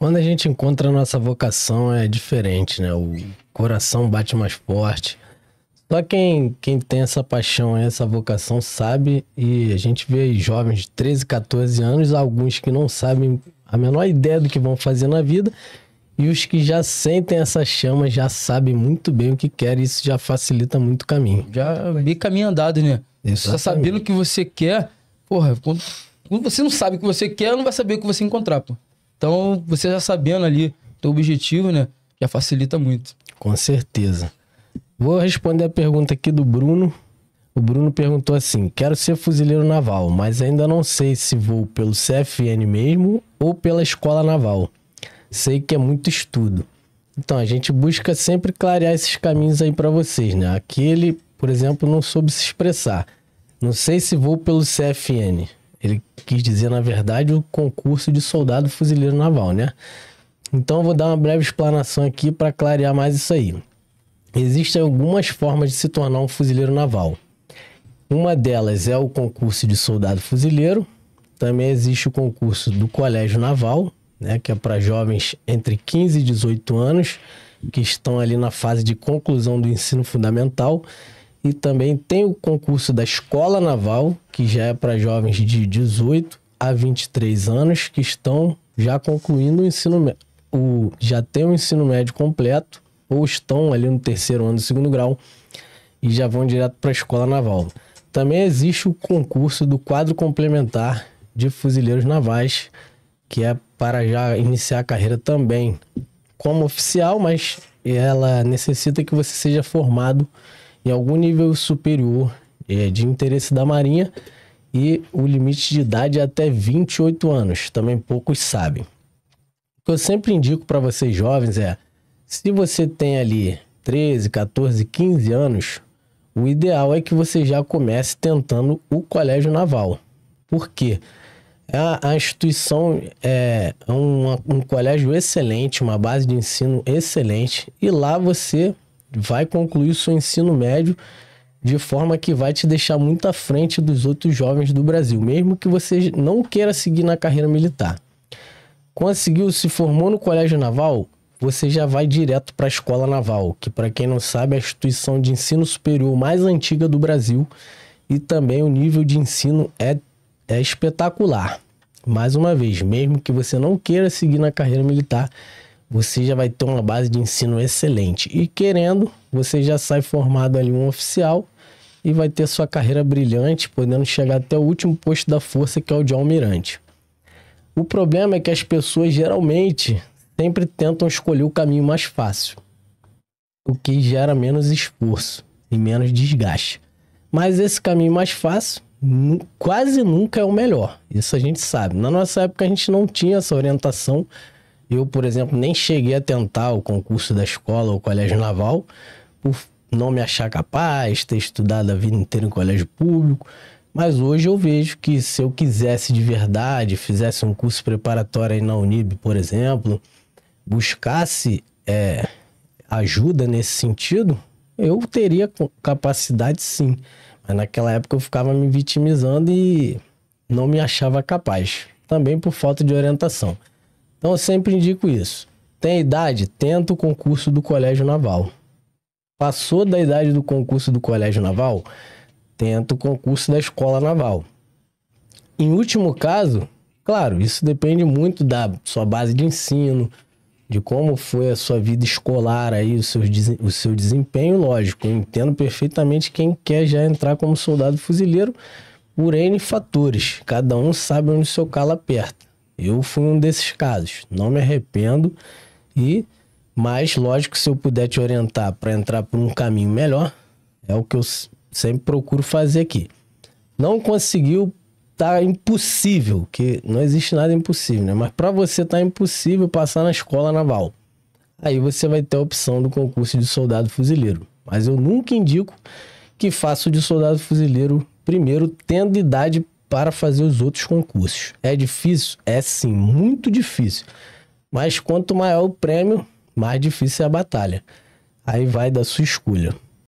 Quando a gente encontra a nossa vocação é diferente, né? O coração bate mais forte. Só quem, quem tem essa paixão, essa vocação, sabe. E a gente vê jovens de 13, 14 anos, alguns que não sabem a menor ideia do que vão fazer na vida. E os que já sentem essa chama já sabem muito bem o que querem. Isso já facilita muito o caminho. Já é meio caminho andado, né? Exatamente. Só sabendo o que você quer. Porra, quando, quando você não sabe o que você quer, não vai saber o que você encontrar, pô. Então, você já sabendo ali teu objetivo, né? Já facilita muito. Com certeza. Vou responder a pergunta aqui do Bruno. O Bruno perguntou assim: quero ser fuzileiro naval, mas ainda não sei se vou pelo CFN mesmo ou pela escola naval. Sei que é muito estudo. Então a gente busca sempre clarear esses caminhos aí para vocês, né? Aquele, por exemplo, não soube se expressar. Não sei se vou pelo CFN. Ele quis dizer, na verdade, o concurso de soldado fuzileiro naval, né? Então eu vou dar uma breve explanação aqui para clarear mais isso aí. Existem algumas formas de se tornar um fuzileiro naval. Uma delas é o concurso de soldado fuzileiro. Também existe o concurso do Colégio Naval, né, que é para jovens entre 15 e 18 anos que estão ali na fase de conclusão do ensino fundamental e também tem o concurso da Escola Naval, que já é para jovens de 18 a 23 anos que estão já concluindo o ensino o já tem o ensino médio completo ou estão ali no terceiro ano do segundo grau e já vão direto para a escola naval. Também existe o concurso do quadro complementar de fuzileiros navais, que é para já iniciar a carreira também como oficial, mas ela necessita que você seja formado em algum nível superior é, de interesse da Marinha e o limite de idade é até 28 anos, também poucos sabem. O que eu sempre indico para vocês jovens é, se você tem ali 13, 14, 15 anos, o ideal é que você já comece tentando o colégio naval. Por quê? A, a instituição é, é um colégio excelente, uma base de ensino excelente, e lá você vai concluir seu ensino médio de forma que vai te deixar muito à frente dos outros jovens do Brasil, mesmo que você não queira seguir na carreira militar. Conseguiu, se formou no Colégio Naval, você já vai direto para a Escola Naval, que, para quem não sabe, é a instituição de ensino superior mais antiga do Brasil e também o nível de ensino é, é espetacular. Mais uma vez, mesmo que você não queira seguir na carreira militar, você já vai ter uma base de ensino excelente. E querendo, você já sai formado ali um oficial e vai ter sua carreira brilhante, podendo chegar até o último posto da força, que é o de almirante. O problema é que as pessoas geralmente sempre tentam escolher o caminho mais fácil, o que gera menos esforço e menos desgaste. Mas esse caminho mais fácil quase nunca é o melhor, isso a gente sabe. Na nossa época a gente não tinha essa orientação eu, por exemplo, nem cheguei a tentar o concurso da escola ou colégio naval, por não me achar capaz, ter estudado a vida inteira em colégio público. Mas hoje eu vejo que se eu quisesse de verdade, fizesse um curso preparatório aí na Unib, por exemplo, buscasse é, ajuda nesse sentido, eu teria capacidade sim. Mas naquela época eu ficava me vitimizando e não me achava capaz. Também por falta de orientação. Então eu sempre indico isso. Tem idade? Tenta o concurso do Colégio Naval. Passou da idade do concurso do Colégio Naval? Tenta o concurso da Escola Naval. Em último caso, claro, isso depende muito da sua base de ensino, de como foi a sua vida escolar aí, o seu, o seu desempenho, lógico. Eu entendo perfeitamente quem quer já entrar como soldado fuzileiro por N fatores. Cada um sabe onde o seu calo aperta. Eu fui um desses casos, não me arrependo e mas lógico, se eu puder te orientar para entrar por um caminho melhor, é o que eu sempre procuro fazer aqui. Não conseguiu, tá impossível, que não existe nada impossível, né? Mas para você tá impossível passar na escola naval. Aí você vai ter a opção do concurso de soldado fuzileiro. Mas eu nunca indico que faça o de soldado fuzileiro primeiro, tendo idade para fazer os outros concursos. É difícil? É sim, muito difícil. Mas quanto maior o prêmio, mais difícil é a batalha. Aí vai da sua escolha.